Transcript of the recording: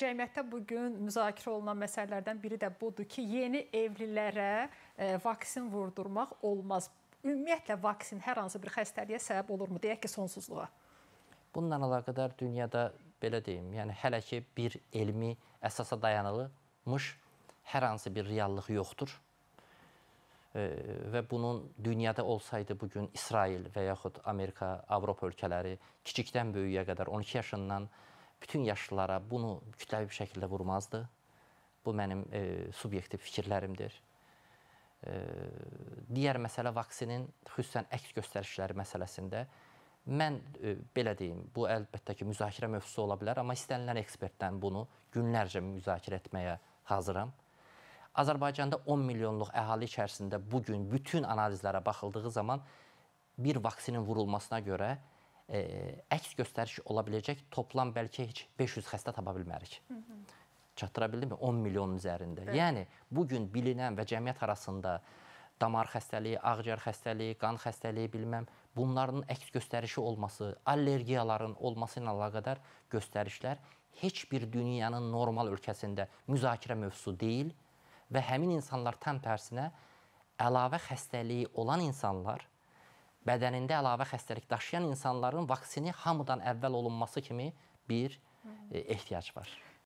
Cəmiyyətdə bu gün müzakirə olunan məsələlərdən biri də budur ki, yeni evlilərə e, vaksin vurdurmaq olmaz. Ümumiyyətlə vaksin hər hansı bir xəstəliyə səbəb olurmu? Deyək ki, sonsuzluğa. Bununla əlaqədar dünyada belə deyim, yəni hələ ki bir elmi əsasa dayanılımış hər hansı bir reallıq yoxdur. E, və bunun dünyada olsaydı bu gün İsrail və yaxud Amerika, Avropa ölkələri kiçikdən böyüyə qədər 12 yaşından bütün yaşlılara bunu kütləvi bir şəkildə vurmazdı. Bu mənim e, subyektiv fikirlərimdir. E, digər məsələ vaksinin xüsusən əks göstərişləri məsələsində mən e, belə deyim, bu əlbəttə ki, müzakirə mövzusu ola bilər, amma istənilən ekspertdən bunu günlərcə müzakirə etməyə hazıram. Azərbaycanda 10 milyonluq əhali içərisində bu gün bütün analizlərə baxıldığı zaman bir vaksinin vurulmasına görə e, əks göstəriş ola biləcək toplam bəlkə heç 500 xəstə tapa bilmərik. Hı -hı. Çatdıra bildimmi? 10 milyonun üzərində. Hı. Yəni bu gün bilinən və cəmiyyət arasında damar xəstəliyi, ağciyər xəstəliyi, qan xəstəliyi bilməm, bunların əks göstərişi olması, allergiyaların olması ilə əlaqədar göstərişlər heç bir dünyanın normal ölkəsində müzakirə mövzusu deyil və həmin insanlar tam tərsinə əlavə xəstəliyi olan insanlar bədənində əlavə xəstəlik daşıyan insanların vaksini hamıdan əvvəl olunması kimi bir e, ehtiyac var.